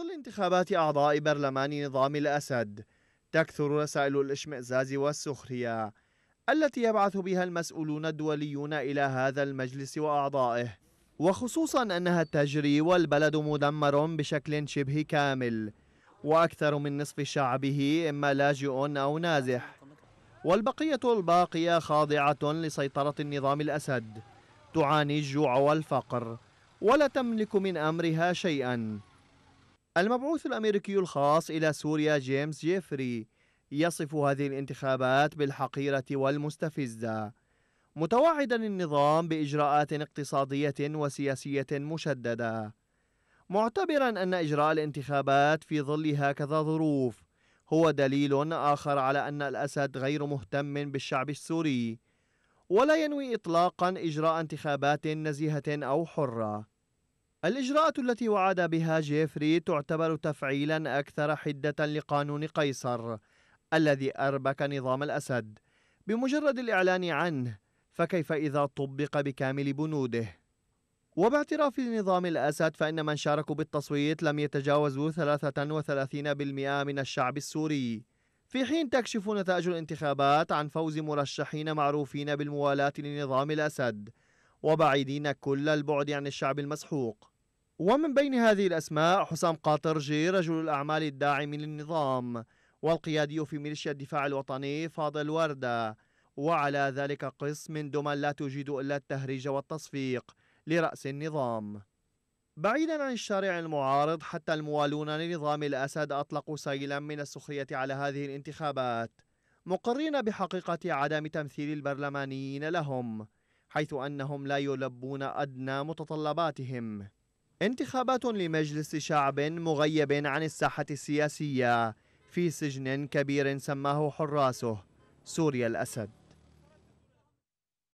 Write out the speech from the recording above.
ظل انتخابات أعضاء برلمان نظام الأسد تكثر رسائل الاشمئزاز والسخرية التي يبعث بها المسؤولون الدوليون إلى هذا المجلس وأعضائه وخصوصا أنها تجري والبلد مدمر بشكل شبه كامل وأكثر من نصف شعبه إما لاجئ أو نازح والبقية الباقية خاضعة لسيطرة النظام الأسد تعاني الجوع والفقر ولا تملك من أمرها شيئا المبعوث الأمريكي الخاص إلى سوريا جيمس جيفري يصف هذه الانتخابات بالحقيرة والمستفزة متوعدا النظام بإجراءات اقتصادية وسياسية مشددة معتبرا أن إجراء الانتخابات في ظل هكذا ظروف هو دليل آخر على أن الأسد غير مهتم بالشعب السوري ولا ينوي إطلاقا إجراء انتخابات نزيهة أو حرة الإجراءات التي وعد بها جيفري تعتبر تفعيلا أكثر حدة لقانون قيصر الذي أربك نظام الأسد بمجرد الإعلان عنه فكيف إذا طبق بكامل بنوده؟ وباعتراف نظام الأسد فإن من شاركوا بالتصويت لم يتجاوزوا 33% من الشعب السوري في حين تكشف نتائج الانتخابات عن فوز مرشحين معروفين بالموالاة لنظام الأسد وبعيدين كل البعد عن الشعب المسحوق ومن بين هذه الأسماء حسام قاطرجي رجل الأعمال الداعم للنظام والقيادي في ميليشيا الدفاع الوطني فاضل وردة وعلى ذلك قسم دمى لا تجيد إلا التهريج والتصفيق لرأس النظام بعيدا عن الشارع المعارض حتى الموالون لنظام الأسد أطلقوا سيلا من السخرية على هذه الانتخابات مقرين بحقيقة عدم تمثيل البرلمانيين لهم حيث أنهم لا يلبون أدنى متطلباتهم انتخابات لمجلس شعب مغيب عن الساحة السياسية في سجن كبير سماه حراسه سوريا الأسد